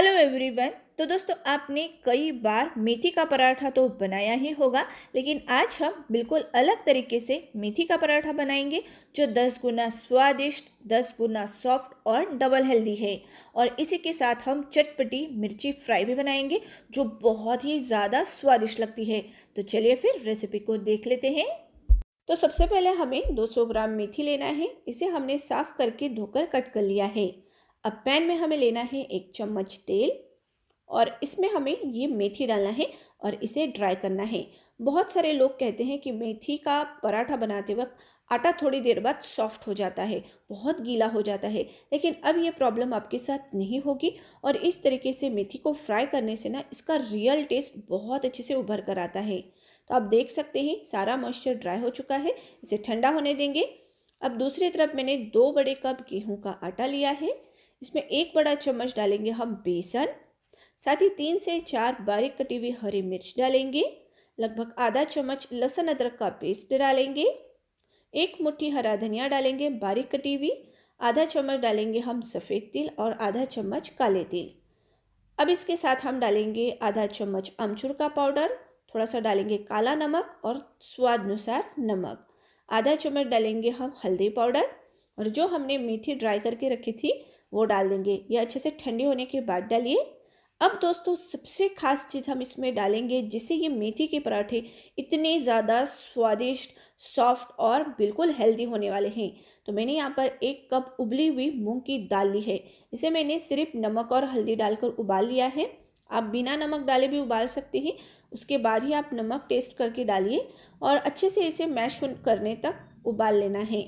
hello everyone तो दोस्तों आपने कई बार मेथी का पराठा तो बनाया ही होगा लेकिन आज हम बिल्कुल अलग तरीके से मेथी का पराठा बनाएंगे जो दस गुना स्वादिष्ट दस गुना सॉफ्ट और डबल हेल्दी है और इसी के साथ हम चटपटी मिर्ची फ्राई भी बनाएंगे जो बहुत ही ज़्यादा स्वादिष्ट लगती है तो चलिए फिर रेसिपी को देख लेते हैं तो सबसे पहले हमें 200 ग्राम मेथी लेना है इसे हमने साफ़ करके धोकर कट कर लिया है अब पैन में हमें लेना है एक चम्मच तेल और इसमें हमें ये मेथी डालना है और इसे ड्राई करना है बहुत सारे लोग कहते हैं कि मेथी का पराठा बनाते वक्त आटा थोड़ी देर बाद सॉफ्ट हो जाता है बहुत गीला हो जाता है लेकिन अब ये प्रॉब्लम आपके साथ नहीं होगी और इस तरीके से मेथी को फ्राई करने से ना इसका रियल टेस्ट बहुत अच्छे से उभर कर आता है तो आप देख सकते हैं सारा मॉइस्चर ड्राई हो चुका है इसे ठंडा होने देंगे अब दूसरी तरफ मैंने दो बड़े कप गेहूँ का आटा लिया है इसमें एक बड़ा चम्मच डालेंगे हम बेसन साथ ही तीन से चार बारीक कटी हुई हरी मिर्च डालेंगे लगभग आधा चम्मच लहसुन अदरक का पेस्ट डालेंगे एक मुट्ठी हरा धनिया डालेंगे बारीक कटी हुई आधा चम्मच डालेंगे हम सफ़ेद तिल और आधा चम्मच काले तिल अब इसके साथ हम डालेंगे आधा चम्मच अमचूर का पाउडर थोड़ा सा डालेंगे काला नमक और स्वाद अनुसार नमक आधा चम्मच डालेंगे हम हल्दी पाउडर और जो हमने मेथी ड्राई करके रखी थी वो डाल देंगे ये अच्छे से ठंडे होने के बाद डालिए अब दोस्तों सबसे खास चीज़ हम इसमें डालेंगे जिससे ये मेथी के पराठे इतने ज़्यादा स्वादिष्ट सॉफ्ट और बिल्कुल हेल्दी होने वाले हैं तो मैंने यहाँ पर एक कप उबली हुई मूंग की दाल ली है इसे मैंने सिर्फ नमक और हल्दी डालकर उबाल लिया है आप बिना नमक डाले भी उबाल सकते हैं उसके बाद ही आप नमक टेस्ट करके डालिए और अच्छे से इसे मैश करने तक उबाल लेना है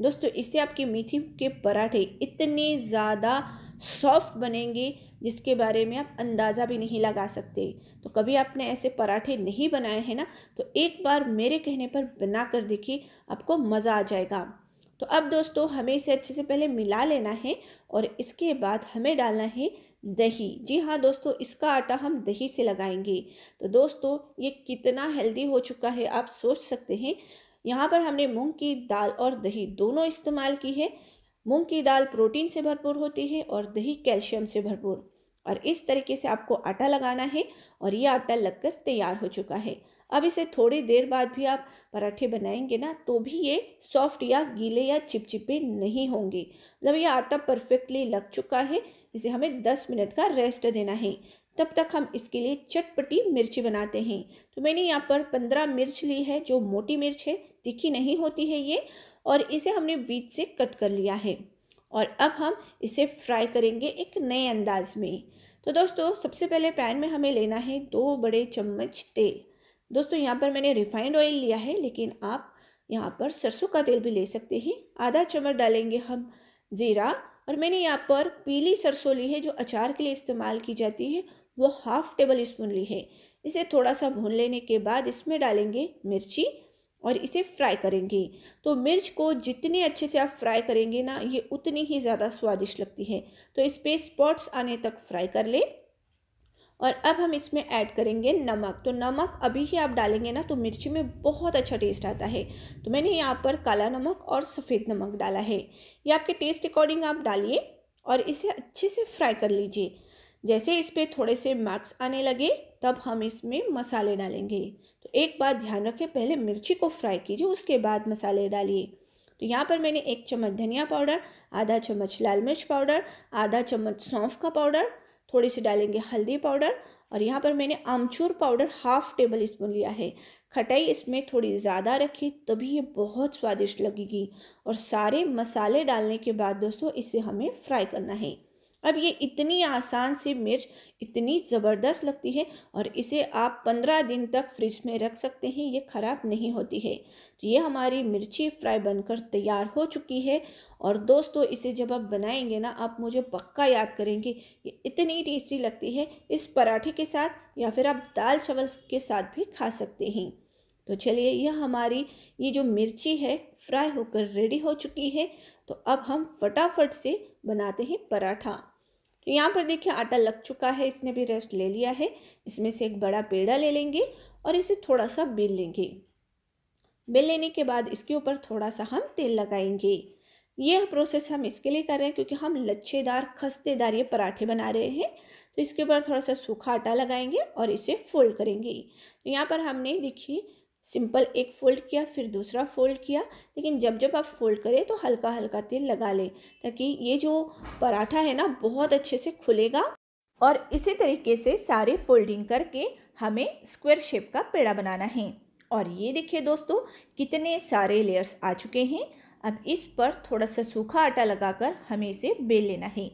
दोस्तों इससे आपके मेथी के पराठे इतने ज़्यादा सॉफ्ट बनेंगे जिसके बारे में आप अंदाज़ा भी नहीं लगा सकते तो कभी आपने ऐसे पराठे नहीं बनाए हैं ना तो एक बार मेरे कहने पर बना कर देखिए आपको मज़ा आ जाएगा तो अब दोस्तों हमें इसे अच्छे से पहले मिला लेना है और इसके बाद हमें डालना है दही जी हाँ दोस्तों इसका आटा हम दही से लगाएंगे तो दोस्तों ये कितना हेल्दी हो चुका है आप सोच सकते हैं यहाँ पर हमने मूंग की दाल और दही दोनों इस्तेमाल की है मूंग की दाल प्रोटीन से भरपूर होती है और दही कैल्शियम से भरपूर और इस तरीके से आपको आटा लगाना है और ये आटा लगकर तैयार हो चुका है अब इसे थोड़ी देर बाद भी आप पराठे बनाएंगे ना तो भी ये सॉफ्ट या गीले या चिपचिपे नहीं होंगे मतलब ये आटा परफेक्टली लग चुका है इसे हमें 10 मिनट का रेस्ट देना है तब तक हम इसके लिए चटपटी मिर्ची बनाते हैं तो मैंने यहाँ पर पंद्रह मिर्च ली है जो मोटी मिर्च है तीखी नहीं होती है ये और इसे हमने बीच से कट कर लिया है और अब हम इसे फ्राई करेंगे एक नए अंदाज में तो दोस्तों सबसे पहले पैन में हमें लेना है दो बड़े चम्मच तेल दोस्तों यहाँ पर मैंने रिफाइंड ऑयल लिया है लेकिन आप यहाँ पर सरसों का तेल भी ले सकते हैं आधा चम्मच डालेंगे हम ज़ीरा और मैंने यहाँ पर पीली सरसों ली है जो अचार के लिए इस्तेमाल की जाती है वो हाफ टेबल स्पून ली है इसे थोड़ा सा भून लेने के बाद इसमें डालेंगे मिर्ची और इसे फ्राई करेंगे तो मिर्च को जितने अच्छे से आप फ्राई करेंगे ना ये उतनी ही ज़्यादा स्वादिष्ट लगती है तो इस पर स्पॉट्स आने तक फ्राई कर लें और अब हम इसमें ऐड करेंगे नमक तो नमक अभी ही आप डालेंगे ना तो मिर्ची में बहुत अच्छा टेस्ट आता है तो मैंने यहाँ पर काला नमक और सफ़ेद नमक डाला है ये आपके टेस्ट अकॉर्डिंग आप डालिए और इसे अच्छे से फ्राई कर लीजिए जैसे इस पर थोड़े से मार्क्स आने लगे तब हम इसमें मसाले डालेंगे तो एक बात ध्यान रखें पहले मिर्ची को फ्राई कीजिए उसके बाद मसाले डालिए तो यहाँ पर मैंने एक चम्मच धनिया पाउडर आधा चम्मच लाल मिर्च पाउडर आधा चम्मच सौंफ का पाउडर थोड़ी सी डालेंगे हल्दी पाउडर और यहाँ पर मैंने आमचूर पाउडर हाफ टेबल स्पून लिया है खटाई इसमें थोड़ी ज़्यादा रखी तभी ये बहुत स्वादिष्ट लगेगी और सारे मसाले डालने के बाद दोस्तों इसे हमें फ्राई करना है अब ये इतनी आसान सी मिर्च इतनी ज़बरदस्त लगती है और इसे आप पंद्रह दिन तक फ्रिज में रख सकते हैं ये ख़राब नहीं होती है तो ये हमारी मिर्ची फ्राई बनकर तैयार हो चुकी है और दोस्तों इसे जब आप बनाएंगे ना आप मुझे पक्का याद करेंगे ये इतनी टेस्टी लगती है इस पराठे के साथ या फिर आप दाल चावल के साथ भी खा सकते हैं तो चलिए यह हमारी ये जो मिर्ची है फ्राई होकर रेडी हो चुकी है तो अब हम फटाफट से बनाते हैं पराठा तो यहाँ पर देखिए आटा लग चुका है इसने भी रेस्ट ले लिया है इसमें से एक बड़ा पेड़ा ले लेंगे और इसे थोड़ा सा बेल लेंगे बेल लेने के बाद इसके ऊपर थोड़ा सा हम तेल लगाएंगे यह प्रोसेस हम इसके लिए कर रहे हैं क्योंकि हम लच्छेदार खस्तेदार ये पराठे बना रहे हैं तो इसके ऊपर थोड़ा सा सूखा आटा लगाएंगे और इसे फोल्ड करेंगे तो यहाँ पर हमने देखिए सिंपल एक फोल्ड किया फिर दूसरा फोल्ड किया लेकिन जब जब आप फोल्ड करें तो हल्का हल्का तेल लगा लें ताकि ये जो पराठा है ना बहुत अच्छे से खुलेगा और इसी तरीके से सारे फोल्डिंग करके हमें स्क्वायर शेप का पेड़ा बनाना है और ये देखिए दोस्तों कितने सारे लेयर्स आ चुके हैं अब इस पर थोड़ा सा सूखा आटा लगाकर हमें इसे बेल लेना है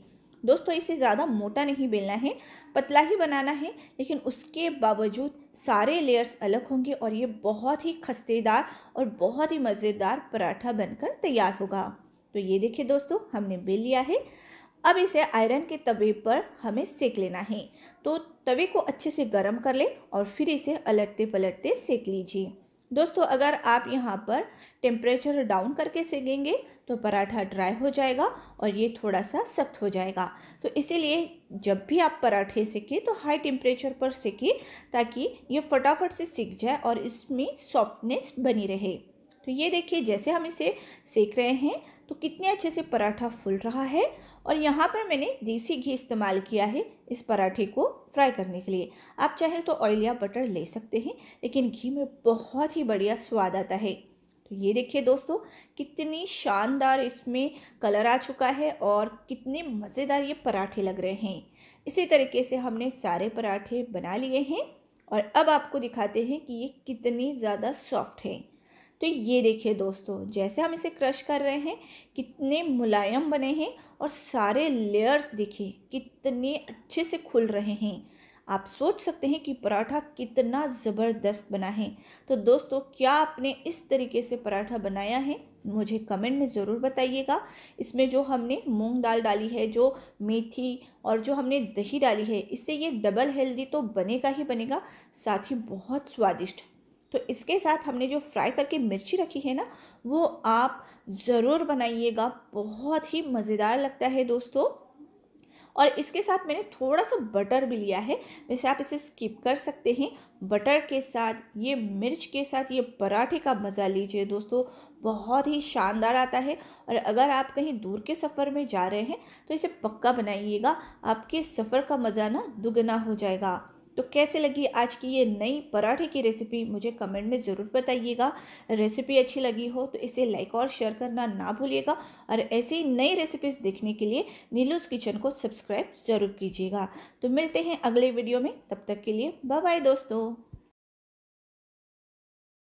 दोस्तों इसे ज़्यादा मोटा नहीं बेलना है पतला ही बनाना है लेकिन उसके बावजूद सारे लेयर्स अलग होंगे और ये बहुत ही खस्तेदार और बहुत ही मज़ेदार पराठा बनकर तैयार होगा तो ये देखिए दोस्तों हमने बेल लिया है अब इसे आयरन के तवे पर हमें सेक लेना है तो तवे को अच्छे से गर्म कर लें और फिर इसे अलटते पलटते सेक लीजिए दोस्तों अगर आप यहाँ पर टेम्परेचर डाउन करके सेकेंगे तो पराठा ड्राई हो जाएगा और ये थोड़ा सा सख्त हो जाएगा तो इसीलिए जब भी आप पराठे सेकें तो हाई टेम्परेचर पर सेकें ताकि ये फटाफट से सीख जाए और इसमें सॉफ्टनेस बनी रहे तो ये देखिए जैसे हम इसे सेक रहे हैं तो कितने अच्छे से पराठा फूल रहा है और यहाँ पर मैंने देसी घी इस्तेमाल किया है इस पराठे को फ्राई करने के लिए आप चाहे तो ऑयल या बटर ले सकते हैं लेकिन घी में बहुत ही बढ़िया स्वाद आता है तो ये देखिए दोस्तों कितनी शानदार इसमें कलर आ चुका है और कितने मज़ेदार ये पराठे लग रहे हैं इसी तरीके से हमने सारे पराठे बना लिए हैं और अब आपको दिखाते हैं कि ये कितनी ज़्यादा सॉफ्ट हैं तो ये देखिए दोस्तों जैसे हम इसे क्रश कर रहे हैं कितने मुलायम बने हैं और सारे लेयर्स देखिए कितने अच्छे से खुल रहे हैं आप सोच सकते हैं कि पराठा कितना ज़बरदस्त बना है तो दोस्तों क्या आपने इस तरीके से पराठा बनाया है मुझे कमेंट में ज़रूर बताइएगा इसमें जो हमने मूंग दाल डाली है जो मेथी और जो हमने दही डाली है इससे ये डबल हेल्दी तो बनेगा ही बनेगा साथ ही बहुत स्वादिष्ट तो इसके साथ हमने जो फ्राई करके मिर्ची रखी है ना वो आप ज़रूर बनाइएगा बहुत ही मज़ेदार लगता है दोस्तों और इसके साथ मैंने थोड़ा सा बटर भी लिया है वैसे आप इसे स्किप कर सकते हैं बटर के साथ ये मिर्च के साथ ये पराठे का मज़ा लीजिए दोस्तों बहुत ही शानदार आता है और अगर आप कहीं दूर के सफ़र में जा रहे हैं तो इसे पक्का बनाइएगा आपके सफ़र का मज़ा ना दुगना हो जाएगा तो कैसे लगी आज की ये नई पराठे की रेसिपी मुझे कमेंट में ज़रूर बताइएगा रेसिपी अच्छी लगी हो तो इसे लाइक और शेयर करना ना भूलिएगा और ऐसी नई रेसिपीज़ देखने के लिए नीलूज़ किचन को सब्सक्राइब ज़रूर कीजिएगा तो मिलते हैं अगले वीडियो में तब तक के लिए बाय बाय दोस्तों